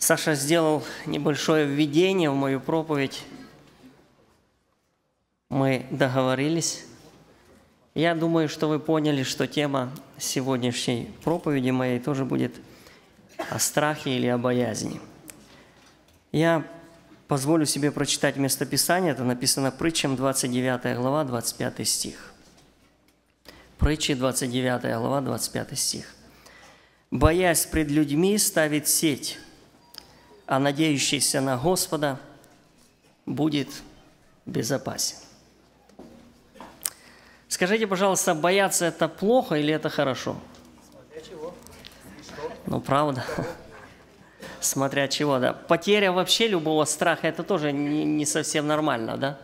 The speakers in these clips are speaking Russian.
Саша сделал небольшое введение в мою проповедь. Мы договорились. Я думаю, что вы поняли, что тема сегодняшней проповеди моей тоже будет о страхе или о боязни. Я позволю себе прочитать местописание. Это написано Притчам 29 глава, 25 стих. Притчи 29 глава, 25 стих. «Боясь пред людьми ставит сеть, а надеющийся на Господа будет безопасен. Скажите, пожалуйста, бояться это плохо или это хорошо? Смотря чего. Ну, правда. Смотря чего, да. Потеря вообще любого страха, это тоже не, не совсем нормально, да?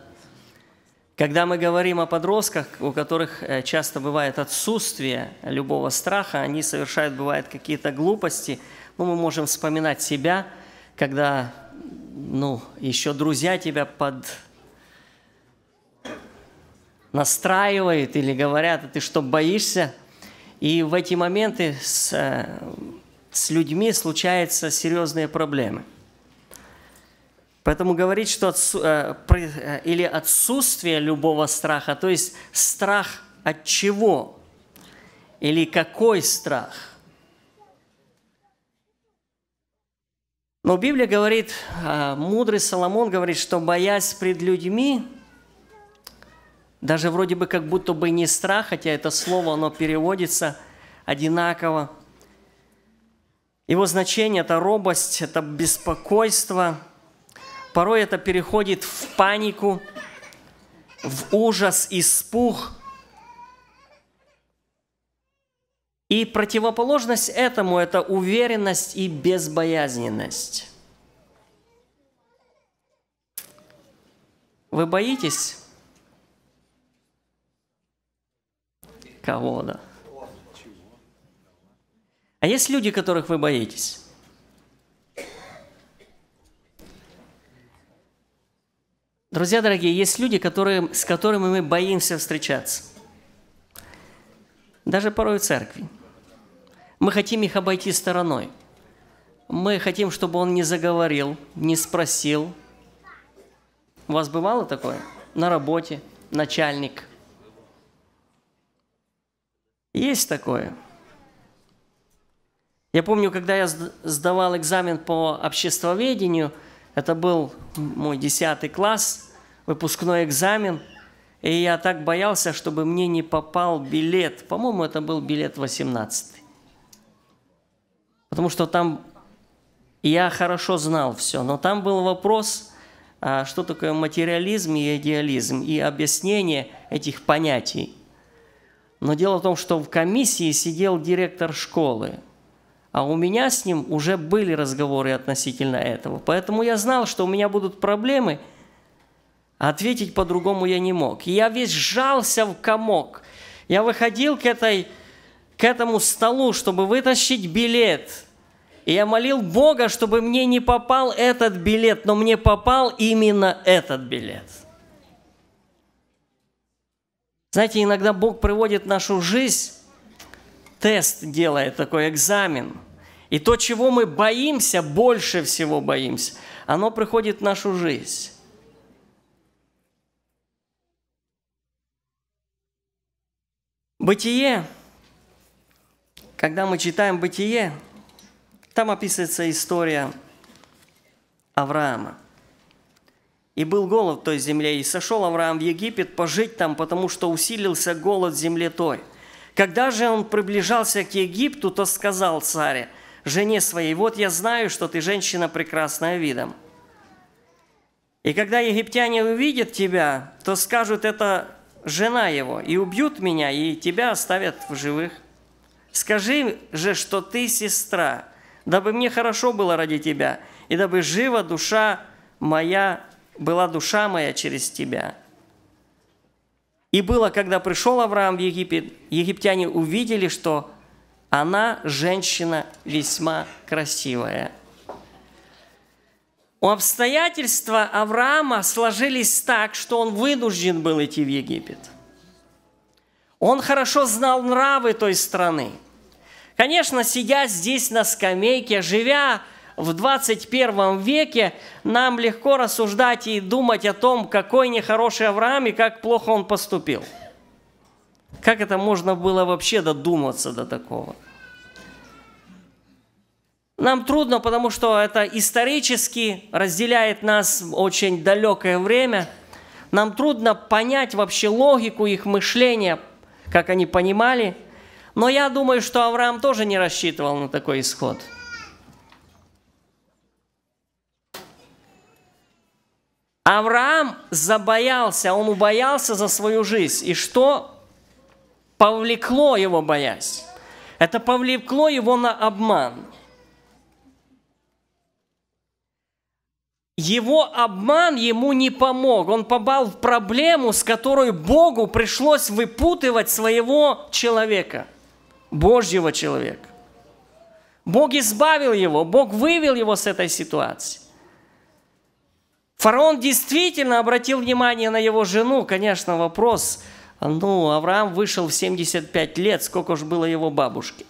Когда мы говорим о подростках, у которых э, часто бывает отсутствие любого страха, они совершают, бывает, какие-то глупости, ну, мы можем вспоминать себя – когда ну, еще друзья тебя под настраивают или говорят, а ты что, боишься? И в эти моменты с, э, с людьми случаются серьезные проблемы. Поэтому говорить, что отсу, э, э, или отсутствие любого страха, то есть страх от чего или какой страх – Но Библия говорит, а, мудрый Соломон говорит, что боясь пред людьми, даже вроде бы как будто бы не страх, хотя это слово, оно переводится одинаково. Его значение – это робость, это беспокойство. Порой это переходит в панику, в ужас, и испуг – И противоположность этому – это уверенность и безбоязненность. Вы боитесь кого-то? А есть люди, которых вы боитесь? Друзья дорогие, есть люди, которые, с которыми мы боимся встречаться. Даже порой в церкви. Мы хотим их обойти стороной. Мы хотим, чтобы он не заговорил, не спросил. У вас бывало такое? На работе, начальник. Есть такое. Я помню, когда я сдавал экзамен по обществоведению, это был мой десятый класс, выпускной экзамен, и я так боялся, чтобы мне не попал билет. По-моему, это был билет 18. Потому что там я хорошо знал все, но там был вопрос, а, что такое материализм и идеализм, и объяснение этих понятий. Но дело в том, что в комиссии сидел директор школы, а у меня с ним уже были разговоры относительно этого. Поэтому я знал, что у меня будут проблемы, а ответить по-другому я не мог. И я весь сжался в комок. Я выходил к этой к этому столу, чтобы вытащить билет. И я молил Бога, чтобы мне не попал этот билет, но мне попал именно этот билет. Знаете, иногда Бог приводит нашу жизнь, тест делает такой экзамен. И то, чего мы боимся, больше всего боимся, оно приходит в нашу жизнь. Бытие когда мы читаем «Бытие», там описывается история Авраама. И был голод в той земле, и сошел Авраам в Египет пожить там, потому что усилился голод земле той. Когда же он приближался к Египту, то сказал царе, жене своей, вот я знаю, что ты женщина прекрасная видом. И когда египтяне увидят тебя, то скажут, это жена его, и убьют меня, и тебя оставят в живых. Скажи же, что ты сестра, дабы мне хорошо было ради тебя, и дабы жива душа моя, была душа моя через тебя». И было, когда пришел Авраам в Египет, египтяне увидели, что она женщина весьма красивая. У обстоятельства Авраама сложились так, что он вынужден был идти в Египет – он хорошо знал нравы той страны. Конечно, сидя здесь на скамейке, живя в 21 веке, нам легко рассуждать и думать о том, какой нехороший Авраам и как плохо он поступил. Как это можно было вообще додуматься до такого? Нам трудно, потому что это исторически разделяет нас очень далекое время. Нам трудно понять вообще логику их мышления, как они понимали. Но я думаю, что Авраам тоже не рассчитывал на такой исход. Авраам забоялся, он убоялся за свою жизнь. И что повлекло его боясь? Это повлекло его на обман – Его обман ему не помог. Он попал в проблему, с которой Богу пришлось выпутывать своего человека, Божьего человека. Бог избавил его, Бог вывел его с этой ситуации. Фараон действительно обратил внимание на его жену. Конечно, вопрос, ну, Авраам вышел в 75 лет, сколько же было его бабушки.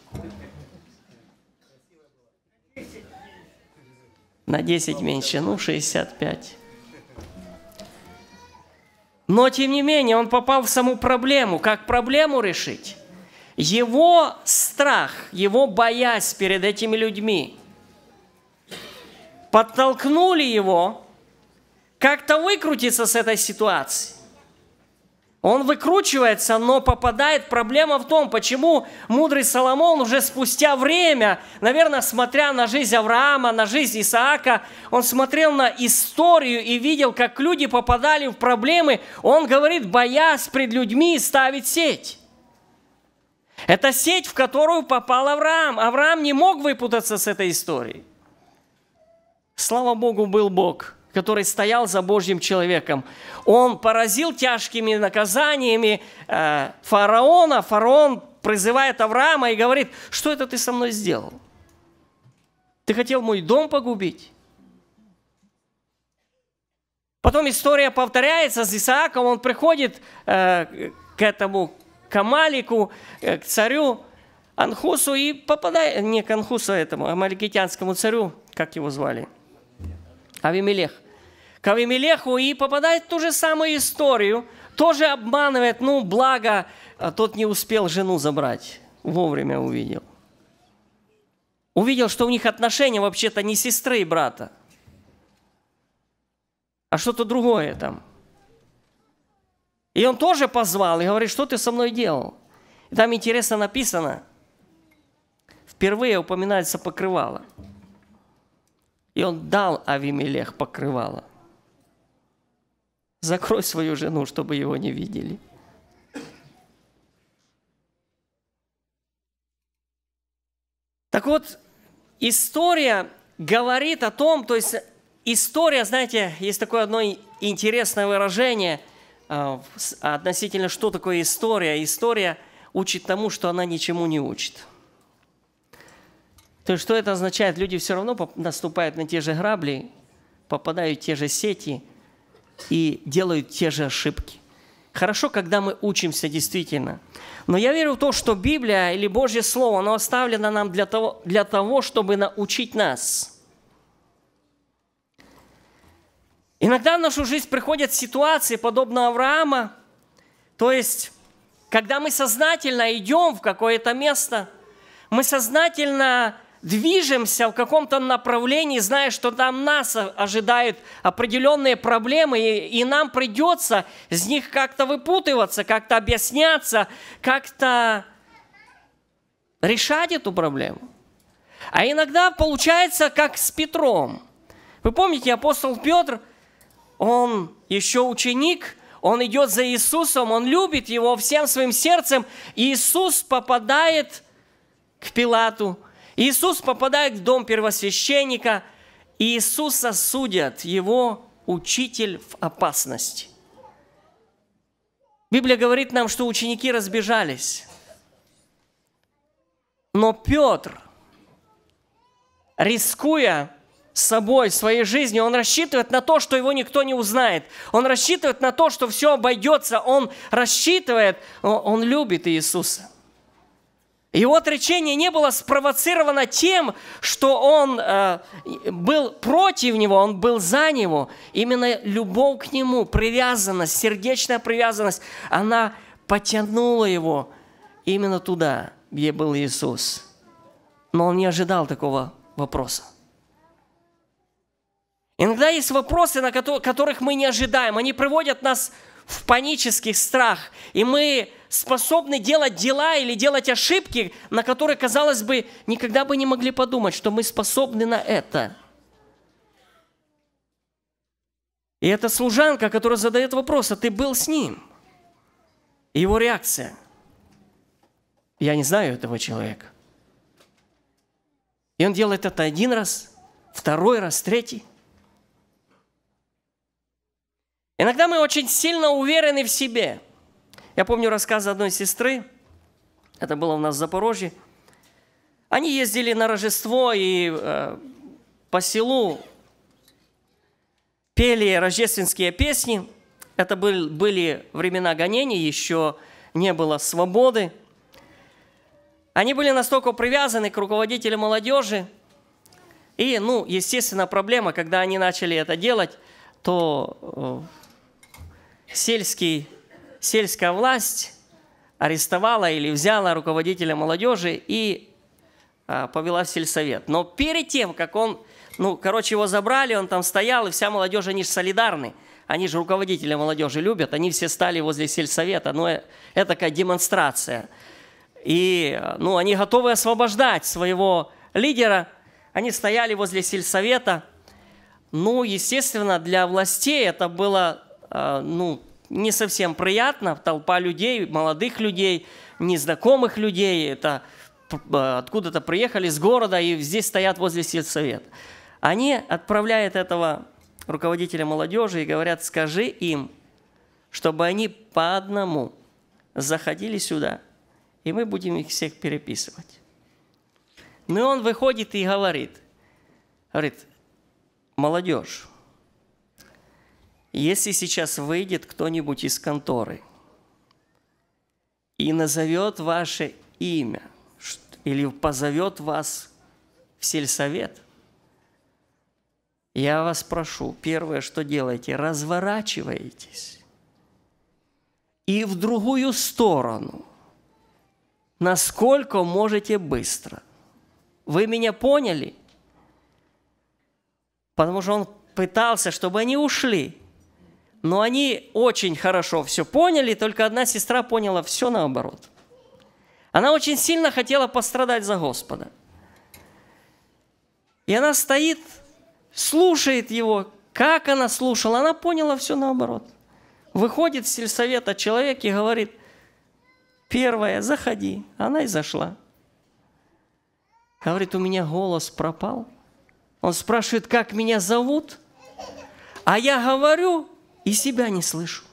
на 10 меньше, ну 65. Но тем не менее он попал в саму проблему. Как проблему решить? Его страх, его боясь перед этими людьми подтолкнули его как-то выкрутиться с этой ситуации. Он выкручивается, но попадает. Проблема в том, почему мудрый Соломон уже спустя время, наверное, смотря на жизнь Авраама, на жизнь Исаака, он смотрел на историю и видел, как люди попадали в проблемы. Он говорит, боясь пред людьми ставить сеть. Это сеть, в которую попал Авраам. Авраам не мог выпутаться с этой истории. Слава Богу, был Бог – который стоял за Божьим человеком. Он поразил тяжкими наказаниями э, фараона. Фараон призывает Авраама и говорит, что это ты со мной сделал? Ты хотел мой дом погубить? Потом история повторяется с Исааком, он приходит э, к этому Камалику, э, к царю Анхусу и попадает, не к Анхусу этому, а амаликитянскому царю, как его звали? Авимелех к Авимелеху и попадает в ту же самую историю, тоже обманывает, ну, благо, а тот не успел жену забрать, вовремя увидел. Увидел, что у них отношения вообще-то не сестры и брата, а что-то другое там. И он тоже позвал и говорит, что ты со мной делал? И там интересно написано, впервые упоминается покрывало. И он дал Авимелех покрывало – Закрой свою жену, чтобы его не видели. Так вот, история говорит о том, то есть история, знаете, есть такое одно интересное выражение э, относительно, что такое история. История учит тому, что она ничему не учит. То есть что это означает? Люди все равно наступают на те же грабли, попадают в те же сети – и делают те же ошибки. Хорошо, когда мы учимся действительно. Но я верю в то, что Библия или Божье Слово, оно оставлено нам для того, для того чтобы научить нас. Иногда в нашу жизнь приходят ситуации, подобно Авраама, то есть, когда мы сознательно идем в какое-то место, мы сознательно движемся в каком-то направлении, зная, что там нас ожидают определенные проблемы, и, и нам придется из них как-то выпутываться, как-то объясняться, как-то решать эту проблему. А иногда получается, как с Петром. Вы помните, апостол Петр, он еще ученик, он идет за Иисусом, он любит его всем своим сердцем. И Иисус попадает к Пилату – Иисус попадает в дом первосвященника, и Иисуса судят, его учитель в опасности. Библия говорит нам, что ученики разбежались. Но Петр, рискуя собой, своей жизнью, он рассчитывает на то, что его никто не узнает. Он рассчитывает на то, что все обойдется. Он рассчитывает, он любит Иисуса – его отречение не было спровоцировано тем, что он э, был против него, он был за него. Именно любовь к нему, привязанность, сердечная привязанность, она потянула его именно туда, где был Иисус. Но он не ожидал такого вопроса. Иногда есть вопросы, на которых мы не ожидаем. Они приводят нас к в панических страх, и мы способны делать дела или делать ошибки, на которые, казалось бы, никогда бы не могли подумать, что мы способны на это. И эта служанка, которая задает вопрос, а ты был с ним? И его реакция. Я не знаю этого человека. И он делает это один раз, второй раз, третий – Иногда мы очень сильно уверены в себе. Я помню рассказ одной сестры, это было у нас в Запорожье. Они ездили на Рождество и э, по селу пели рождественские песни. Это был, были времена гонений, еще не было свободы. Они были настолько привязаны к руководителю молодежи. И, ну, естественно, проблема, когда они начали это делать, то э, сельский, сельская власть арестовала или взяла руководителя молодежи и а, повела в сельсовет. Но перед тем, как он, ну, короче, его забрали, он там стоял, и вся молодежь, они же солидарны, они же руководителя молодежи любят, они все стали возле сельсовета, но э, это такая демонстрация. И, ну, они готовы освобождать своего лидера, они стояли возле сельсовета, ну, естественно, для властей это было Э, ну, не совсем приятно. Толпа людей, молодых людей, незнакомых людей. Это э, откуда-то приехали с города и здесь стоят возле сельсовета. Они отправляют этого руководителя молодежи и говорят, скажи им, чтобы они по одному заходили сюда, и мы будем их всех переписывать. Ну и он выходит и говорит, говорит, молодежь, если сейчас выйдет кто-нибудь из конторы и назовет ваше имя или позовет вас в сельсовет, я вас прошу, первое, что делаете, разворачиваетесь и в другую сторону, насколько можете быстро. Вы меня поняли? Потому что он пытался, чтобы они ушли – но они очень хорошо все поняли, только одна сестра поняла все наоборот. Она очень сильно хотела пострадать за Господа. И она стоит, слушает его, как она слушала, она поняла все наоборот. Выходит с сельсовета человек и говорит, первое, заходи. Она и зашла. Говорит, у меня голос пропал. Он спрашивает, как меня зовут? А я говорю, и себя не слышу.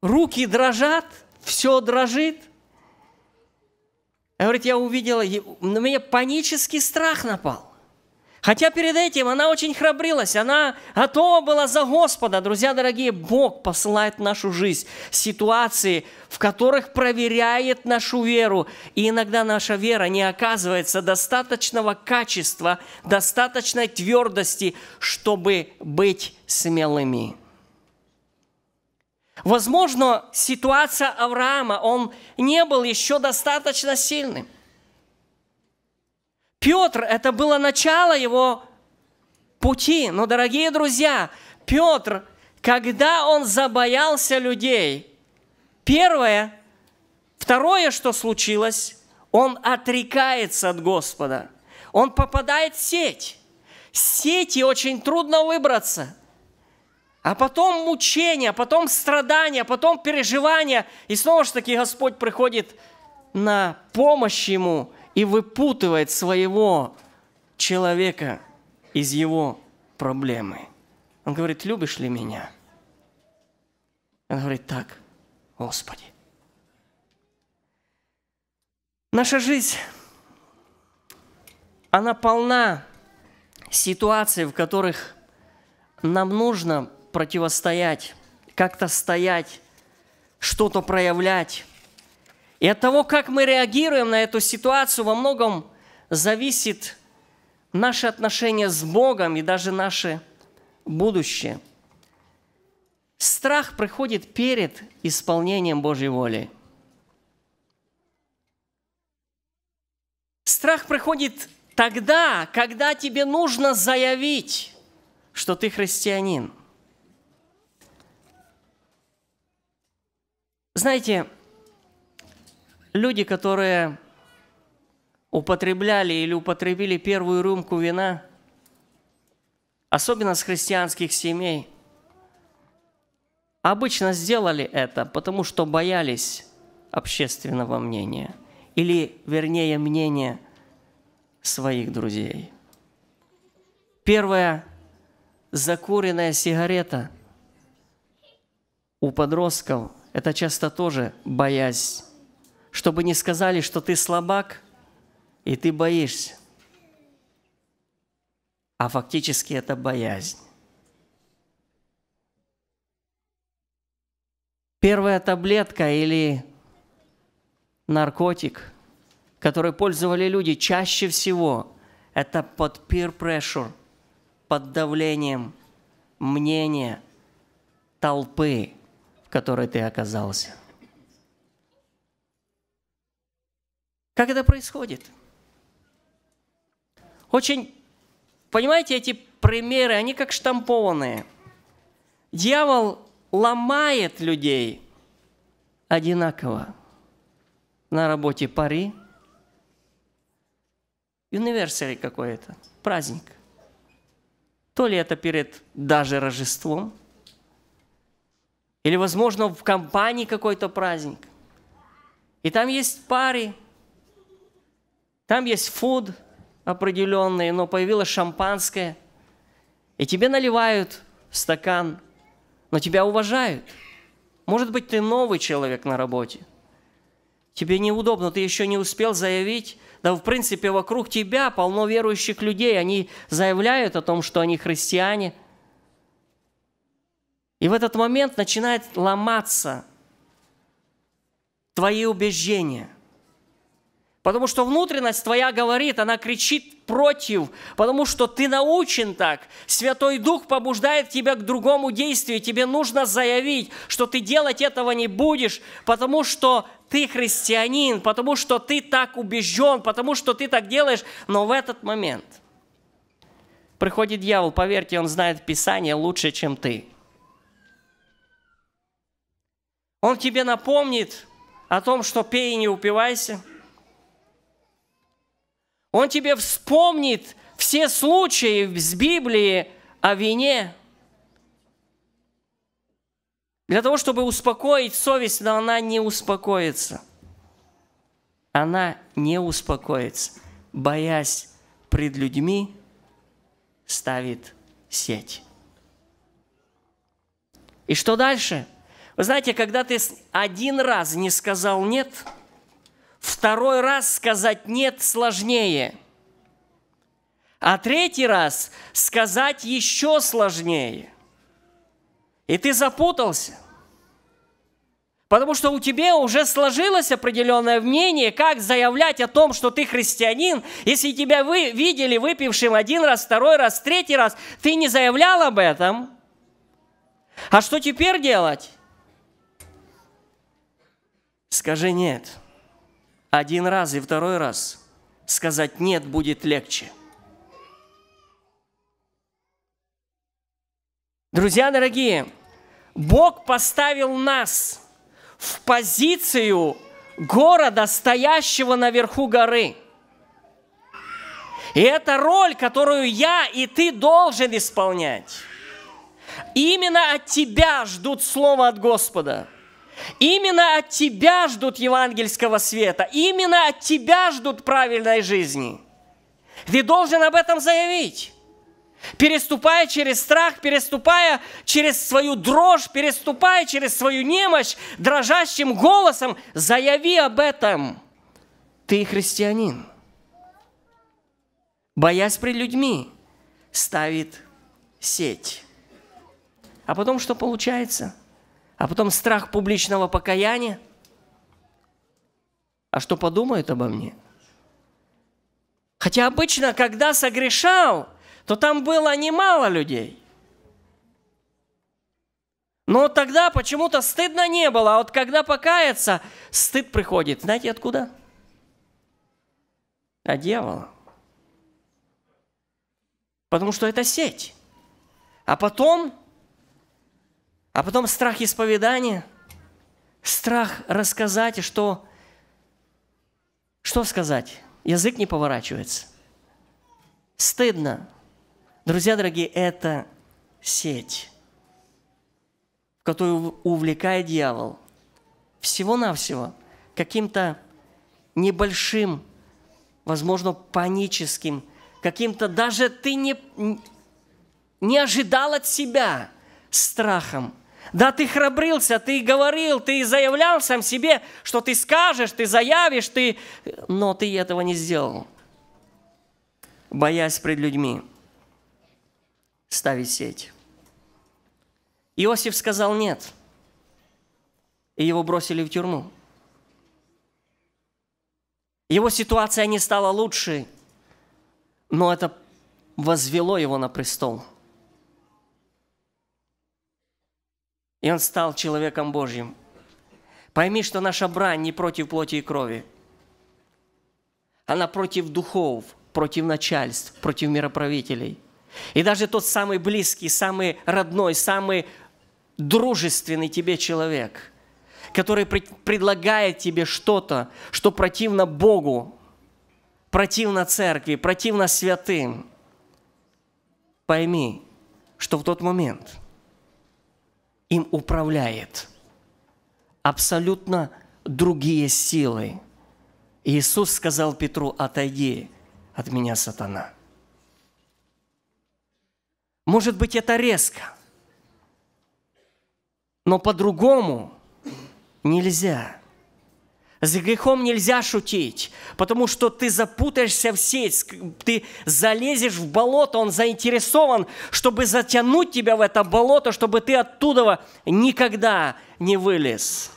Руки дрожат, все дрожит. Говорит, я увидела, на меня панический страх напал. Хотя перед этим она очень храбрилась, она готова была за Господа. Друзья дорогие, Бог посылает в нашу жизнь ситуации, в которых проверяет нашу веру. И иногда наша вера не оказывается достаточного качества, достаточной твердости, чтобы быть смелыми. Возможно, ситуация Авраама, он не был еще достаточно сильным. Петр – это было начало его пути. Но, дорогие друзья, Петр, когда он забоялся людей, первое, второе, что случилось, он отрекается от Господа. Он попадает в сеть. С сети очень трудно выбраться. А потом мучения, потом страдания, потом переживания. И снова же таки Господь приходит на помощь ему – и выпутывает своего человека из его проблемы. Он говорит, любишь ли меня? Он говорит, так, Господи. Наша жизнь, она полна ситуаций, в которых нам нужно противостоять, как-то стоять, что-то проявлять. И от того, как мы реагируем на эту ситуацию, во многом зависит наши отношения с Богом и даже наше будущее. Страх приходит перед исполнением Божьей воли. Страх приходит тогда, когда тебе нужно заявить, что ты христианин. Знаете, люди, которые употребляли или употребили первую рюмку вина, особенно с христианских семей, обычно сделали это, потому что боялись общественного мнения, или, вернее, мнения своих друзей. Первая закуренная сигарета у подростков – это часто тоже боязнь чтобы не сказали, что ты слабак и ты боишься. А фактически это боязнь. Первая таблетка или наркотик, который пользовали люди чаще всего, это под peer pressure, под давлением мнения толпы, в которой ты оказался – Как это происходит? Очень, понимаете, эти примеры, они как штампованные. Дьявол ломает людей одинаково. На работе пари, универсари какой-то, праздник. То ли это перед даже Рождеством, или, возможно, в компании какой-то праздник. И там есть пары, там есть фуд определенный, но появилось шампанское. И тебе наливают стакан, но тебя уважают. Может быть, ты новый человек на работе. Тебе неудобно, ты еще не успел заявить. Да, в принципе, вокруг тебя полно верующих людей. Они заявляют о том, что они христиане. И в этот момент начинает ломаться твои убеждения – Потому что внутренность твоя говорит, она кричит против, потому что ты научен так. Святой Дух побуждает тебя к другому действию. Тебе нужно заявить, что ты делать этого не будешь, потому что ты христианин, потому что ты так убежден, потому что ты так делаешь. Но в этот момент приходит дьявол, поверьте, он знает Писание лучше, чем ты. Он тебе напомнит о том, что пей и не упивайся – он тебе вспомнит все случаи из Библии о вине. Для того, чтобы успокоить совесть, но она не успокоится. Она не успокоится, боясь пред людьми, ставит сеть. И что дальше? Вы знаете, когда ты один раз не сказал «нет», Второй раз сказать «нет» сложнее. А третий раз сказать еще сложнее. И ты запутался. Потому что у тебя уже сложилось определенное мнение, как заявлять о том, что ты христианин. Если тебя вы видели выпившим один раз, второй раз, третий раз, ты не заявлял об этом. А что теперь делать? Скажи нет один раз и второй раз сказать «нет» будет легче. Друзья дорогие, Бог поставил нас в позицию города, стоящего наверху горы. И это роль, которую я и ты должен исполнять. именно от тебя ждут слово от Господа – Именно от тебя ждут евангельского света, именно от тебя ждут правильной жизни. Ты должен об этом заявить. Переступая через страх, переступая через свою дрожь, переступая через свою немощь, дрожащим голосом заяви об этом. Ты христианин. Боясь при людьми, ставит сеть. А потом что получается – а потом страх публичного покаяния. А что подумают обо мне? Хотя обычно, когда согрешал, то там было немало людей. Но тогда почему-то стыдно не было, а вот когда покаяться, стыд приходит. Знаете откуда? От дьявола. Потому что это сеть. А потом а потом страх исповедания, страх рассказать, что... Что сказать? Язык не поворачивается. Стыдно. Друзья дорогие, это сеть, в которую увлекает дьявол всего-навсего каким-то небольшим, возможно, паническим, каким-то даже ты не, не ожидал от себя страхом – да, ты храбрился, ты говорил, ты заявлял сам себе, что ты скажешь, ты заявишь, ты... Но ты этого не сделал, боясь пред людьми ставить сеть. Иосиф сказал «нет», и его бросили в тюрьму. Его ситуация не стала лучше, но это возвело его на престол – и он стал человеком Божьим. Пойми, что наша брань не против плоти и крови. Она против духов, против начальств, против мироправителей. И даже тот самый близкий, самый родной, самый дружественный тебе человек, который предлагает тебе что-то, что противно Богу, противно церкви, противно святым, пойми, что в тот момент – им управляет абсолютно другие силы. Иисус сказал Петру, отойди от меня, сатана. Может быть, это резко, но по-другому нельзя. С грехом нельзя шутить, потому что ты запутаешься в сеть, ты залезешь в болото, он заинтересован, чтобы затянуть тебя в это болото, чтобы ты оттуда никогда не вылез.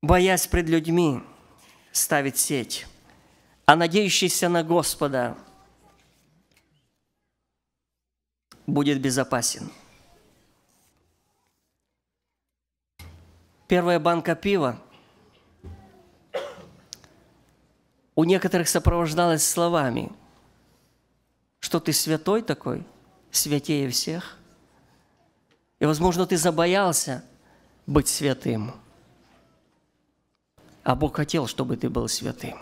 Боясь пред людьми ставить сеть, а надеющийся на Господа будет безопасен – Первая банка пива у некоторых сопровождалась словами, что ты святой такой, святее всех. И, возможно, ты забоялся быть святым. А Бог хотел, чтобы ты был святым.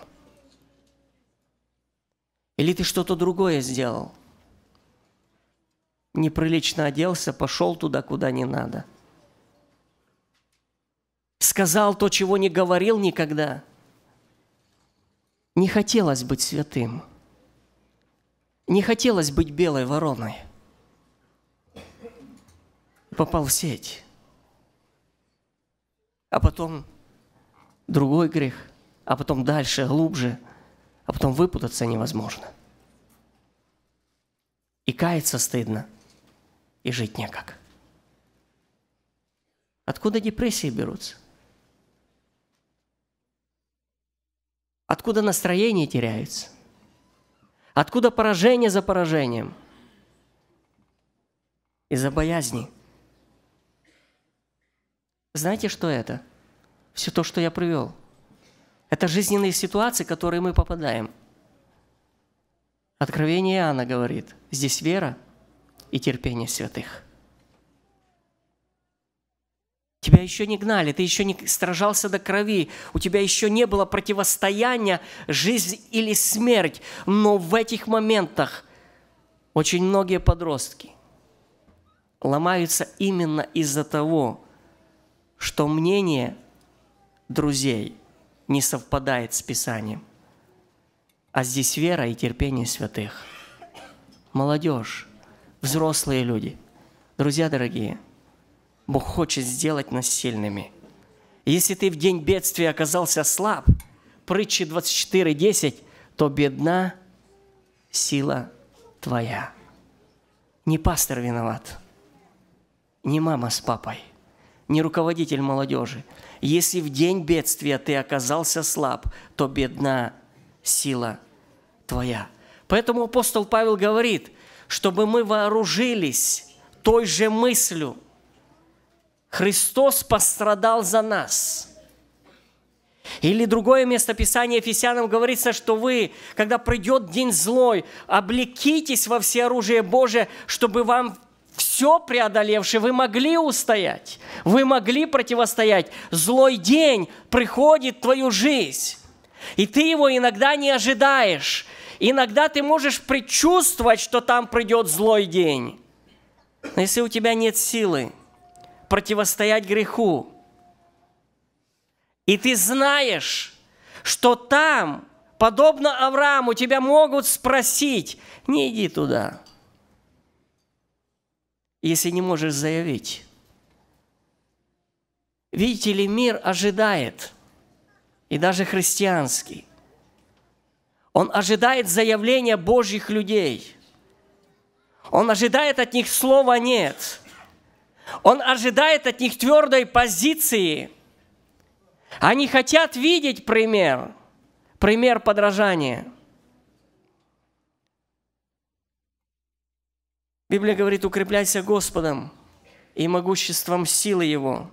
Или ты что-то другое сделал. Неприлично оделся, пошел туда, куда не надо – сказал то, чего не говорил никогда. Не хотелось быть святым. Не хотелось быть белой вороной. Попал в сеть. А потом другой грех, а потом дальше, глубже, а потом выпутаться невозможно. И каяться стыдно, и жить некак. Откуда депрессии берутся? Откуда настроение теряется? Откуда поражение за поражением? Из-за боязни. Знаете, что это? Все то, что я привел. Это жизненные ситуации, в которые мы попадаем. Откровение Иоанна говорит, здесь вера и терпение святых – Тебя еще не гнали, ты еще не сражался до крови, у тебя еще не было противостояния жизнь или смерть. Но в этих моментах очень многие подростки ломаются именно из-за того, что мнение друзей не совпадает с Писанием. А здесь вера и терпение святых. Молодежь, взрослые люди. Друзья дорогие – Бог хочет сделать нас сильными. Если ты в день бедствия оказался слаб, притчи 24.10, то бедна сила твоя. Не пастор виноват, не мама с папой, не руководитель молодежи. Если в день бедствия ты оказался слаб, то бедна сила твоя. Поэтому апостол Павел говорит, чтобы мы вооружились той же мыслью – Христос пострадал за нас. Или другое местописание Ефесянам говорится, что вы, когда придет день злой, облекитесь во все оружие Божие, чтобы вам все преодолевши, вы могли устоять, вы могли противостоять. Злой день приходит в твою жизнь, и ты его иногда не ожидаешь. Иногда ты можешь предчувствовать, что там придет злой день. Но если у тебя нет силы – противостоять греху. И ты знаешь, что там, подобно Аврааму, тебя могут спросить, не иди туда, если не можешь заявить. Видите ли, мир ожидает, и даже христианский. Он ожидает заявления Божьих людей. Он ожидает от них слова «нет». Он ожидает от них твердой позиции. Они хотят видеть пример, пример подражания. Библия говорит, укрепляйся Господом и могуществом силы Его.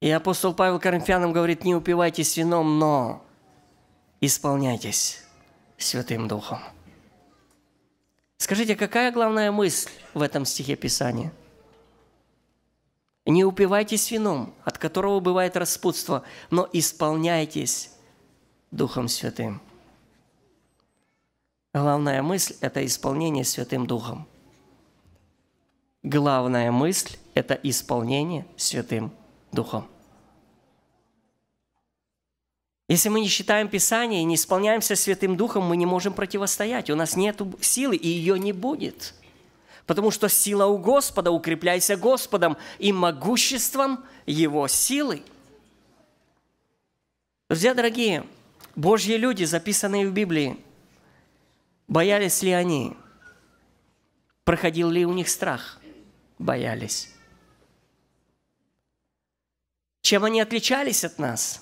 И апостол Павел Коринфянам говорит, не упивайтесь вином, но исполняйтесь Святым Духом. Скажите, какая главная мысль в этом стихе Писания? Не упивайтесь вином, от которого бывает распутство, но исполняйтесь Духом Святым. Главная мысль – это исполнение Святым Духом. Главная мысль – это исполнение Святым Духом. Если мы не считаем Писание и не исполняемся Святым Духом, мы не можем противостоять. У нас нет силы, и ее не будет. Потому что сила у Господа, укрепляйся Господом и могуществом Его силы. Друзья дорогие, Божьи люди, записанные в Библии, боялись ли они? Проходил ли у них страх? Боялись. Чем они отличались от нас?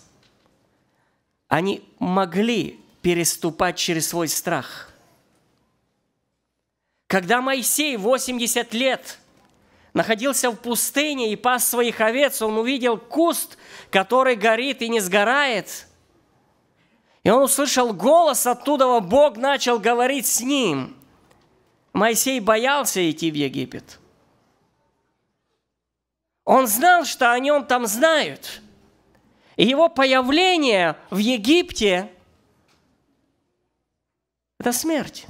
Они могли переступать через свой страх. Когда Моисей 80 лет находился в пустыне и пас своих овец, он увидел куст, который горит и не сгорает. И он услышал голос оттуда, Бог начал говорить с ним. Моисей боялся идти в Египет – он знал, что о нем там знают. И его появление в Египте – это смерть.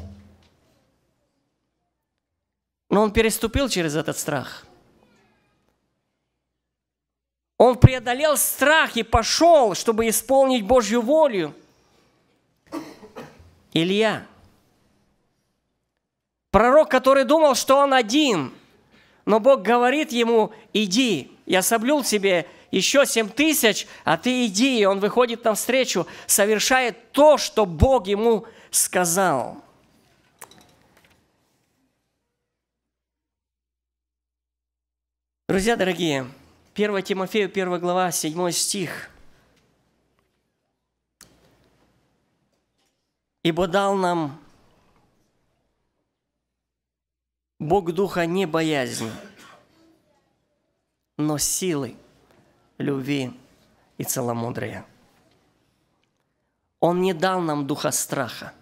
Но он переступил через этот страх. Он преодолел страх и пошел, чтобы исполнить Божью волю. Илья. Пророк, который думал, что он один, но Бог говорит ему, иди, я соблюл тебе еще семь тысяч, а ты иди. И он выходит навстречу, совершает то, что Бог ему сказал. Друзья дорогие, 1 Тимофею 1 глава, 7 стих. «Ибо дал нам Бог Духа не боязни, но силы – любви и целомудрия. Он не дал нам духа страха.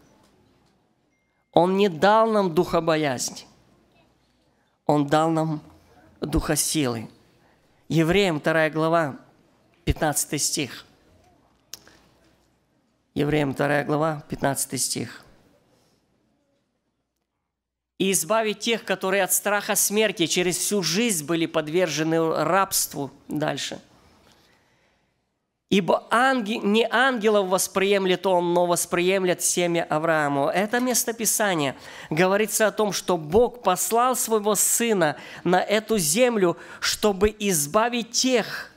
Он не дал нам духа боязни. Он дал нам духа силы. Евреям 2 глава, 15 стих. Евреям 2 глава, 15 стих. «И избавить тех, которые от страха смерти через всю жизнь были подвержены рабству» дальше – Ибо анги, не ангелов восприемлет он, но восприемлет семя Аврааму. Это местописание говорится о том, что Бог послал своего Сына на эту землю, чтобы избавить тех,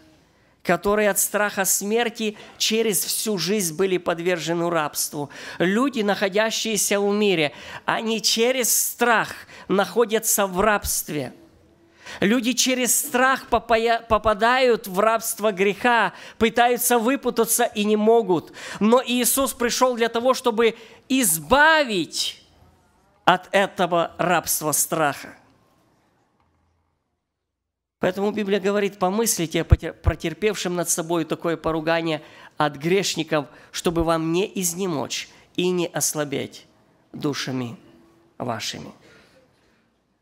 которые от страха смерти через всю жизнь были подвержены рабству. Люди, находящиеся в мире, они через страх находятся в рабстве – Люди через страх попадают в рабство греха, пытаются выпутаться и не могут. Но Иисус пришел для того, чтобы избавить от этого рабства страха. Поэтому Библия говорит, помыслите о протерпевшем над собой такое поругание от грешников, чтобы вам не изнемочь и не ослабеть душами вашими.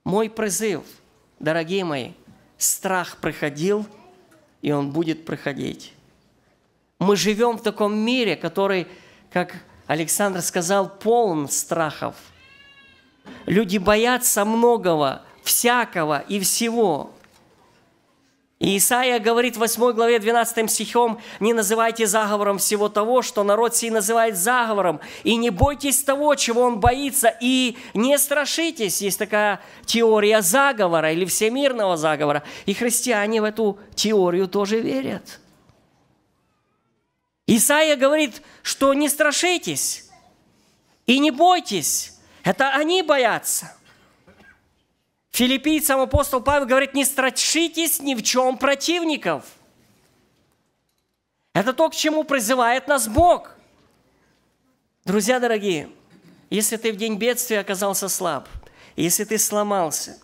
Мой призыв – Дорогие мои, страх проходил, и он будет проходить. Мы живем в таком мире, который, как Александр сказал, полон страхов. Люди боятся многого, всякого и всего. И Исаия говорит в 8 главе 12 стихом, «Не называйте заговором всего того, что народ сей называет заговором, и не бойтесь того, чего он боится, и не страшитесь». Есть такая теория заговора или всемирного заговора. И христиане в эту теорию тоже верят. Исаия говорит, что не страшитесь и не бойтесь. Это они боятся – Филиппийцам апостол Павел говорит, не страшитесь ни в чем противников. Это то, к чему призывает нас Бог. Друзья дорогие, если ты в день бедствия оказался слаб, если ты сломался,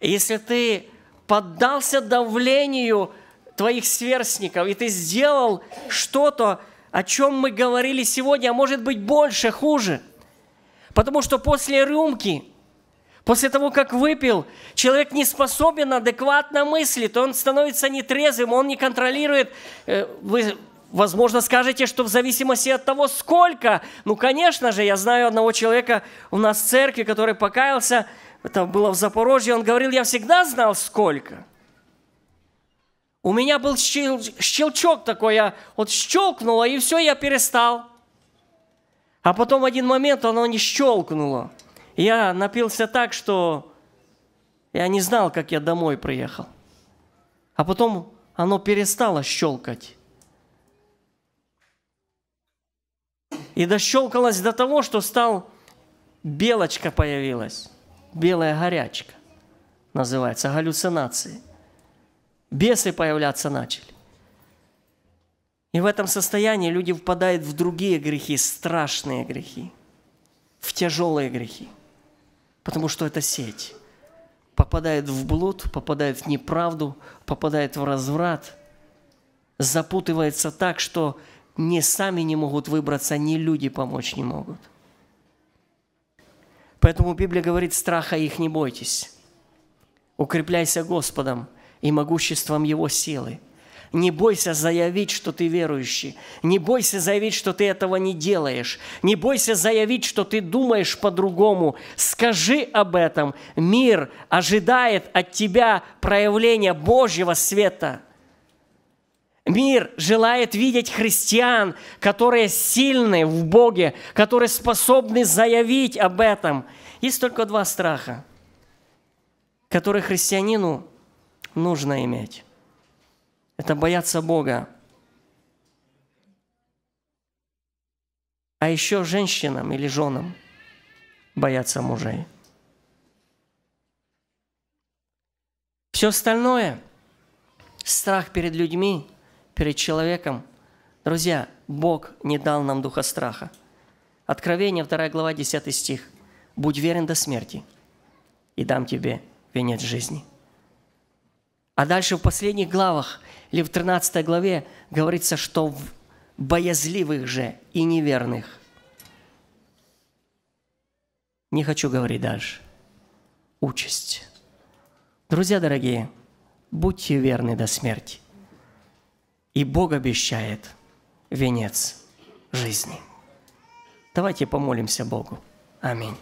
если ты поддался давлению твоих сверстников, и ты сделал что-то, о чем мы говорили сегодня, а может быть больше, хуже. Потому что после рюмки – После того, как выпил, человек не способен адекватно мыслить, он становится нетрезвым, он не контролирует. Э, вы, возможно, скажете, что в зависимости от того, сколько. Ну, конечно же, я знаю одного человека у нас в церкви, который покаялся, это было в Запорожье, он говорил, я всегда знал, сколько. У меня был щел, щелчок такой, я вот щелкнуло, и все, я перестал. А потом один момент оно не щелкнуло – я напился так, что я не знал, как я домой приехал. А потом оно перестало щелкать. И дощелкалось до того, что стал белочка появилась. Белая горячка называется, галлюцинации. Бесы появляться начали. И в этом состоянии люди впадают в другие грехи, страшные грехи, в тяжелые грехи потому что это сеть. Попадает в блуд, попадает в неправду, попадает в разврат, запутывается так, что ни сами не могут выбраться, ни люди помочь не могут. Поэтому Библия говорит, страха их не бойтесь. Укрепляйся Господом и могуществом Его силы – не бойся заявить, что ты верующий. Не бойся заявить, что ты этого не делаешь. Не бойся заявить, что ты думаешь по-другому. Скажи об этом. Мир ожидает от тебя проявления Божьего света. Мир желает видеть христиан, которые сильны в Боге, которые способны заявить об этом. Есть только два страха, которые христианину нужно иметь. Это бояться Бога. А еще женщинам или женам бояться мужей. Все остальное, страх перед людьми, перед человеком, друзья, Бог не дал нам духа страха. Откровение, 2 глава, 10 стих. «Будь верен до смерти, и дам тебе венец жизни». А дальше в последних главах, или в 13 главе, говорится, что в боязливых же и неверных. Не хочу говорить дальше. Участь. Друзья дорогие, будьте верны до смерти. И Бог обещает венец жизни. Давайте помолимся Богу. Аминь.